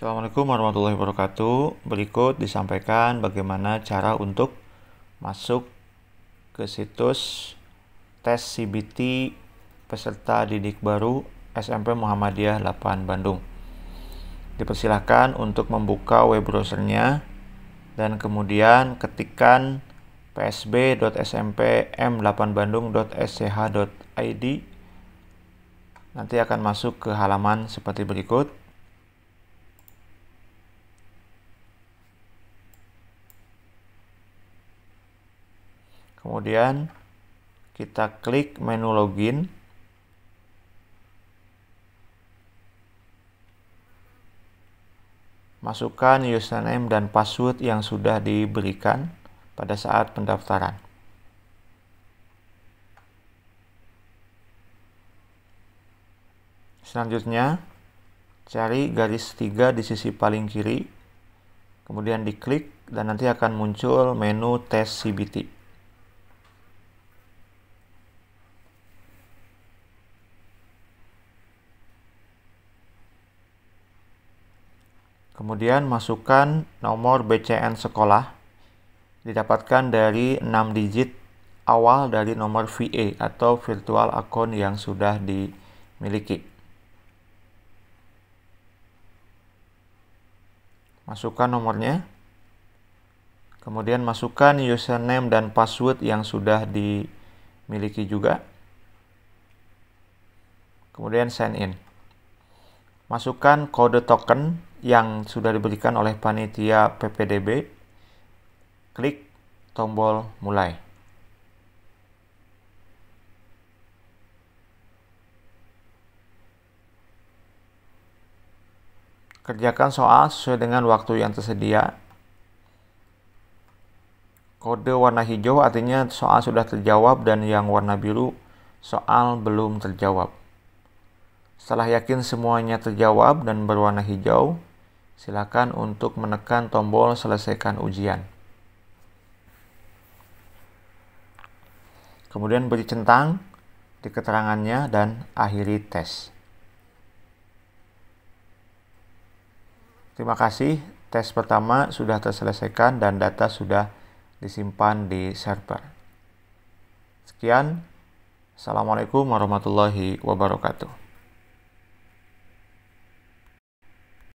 Assalamualaikum warahmatullahi wabarakatuh. Berikut disampaikan bagaimana cara untuk masuk ke situs tes CBT peserta didik baru SMP Muhammadiyah 8 Bandung. Dipersilahkan untuk membuka web browsernya dan kemudian ketikkan psb.smpm8bandung.sch.id Nanti akan masuk ke halaman seperti berikut. Kemudian kita klik menu login. Masukkan username dan password yang sudah diberikan pada saat pendaftaran. Selanjutnya, cari garis tiga di sisi paling kiri, kemudian diklik dan nanti akan muncul menu tes CBT. Kemudian masukkan nomor BCN sekolah didapatkan dari 6 digit awal dari nomor VA atau virtual account yang sudah dimiliki. Masukkan nomornya. Kemudian masukkan username dan password yang sudah dimiliki juga. Kemudian sign in. Masukkan kode token yang sudah diberikan oleh panitia PPDB, klik tombol mulai. Kerjakan soal sesuai dengan waktu yang tersedia. Kode warna hijau artinya soal sudah terjawab dan yang warna biru soal belum terjawab. Setelah yakin semuanya terjawab dan berwarna hijau, silakan untuk menekan tombol selesaikan ujian. Kemudian beri centang di keterangannya dan akhiri tes. Terima kasih, tes pertama sudah terselesaikan dan data sudah disimpan di server. Sekian, Assalamualaikum warahmatullahi wabarakatuh.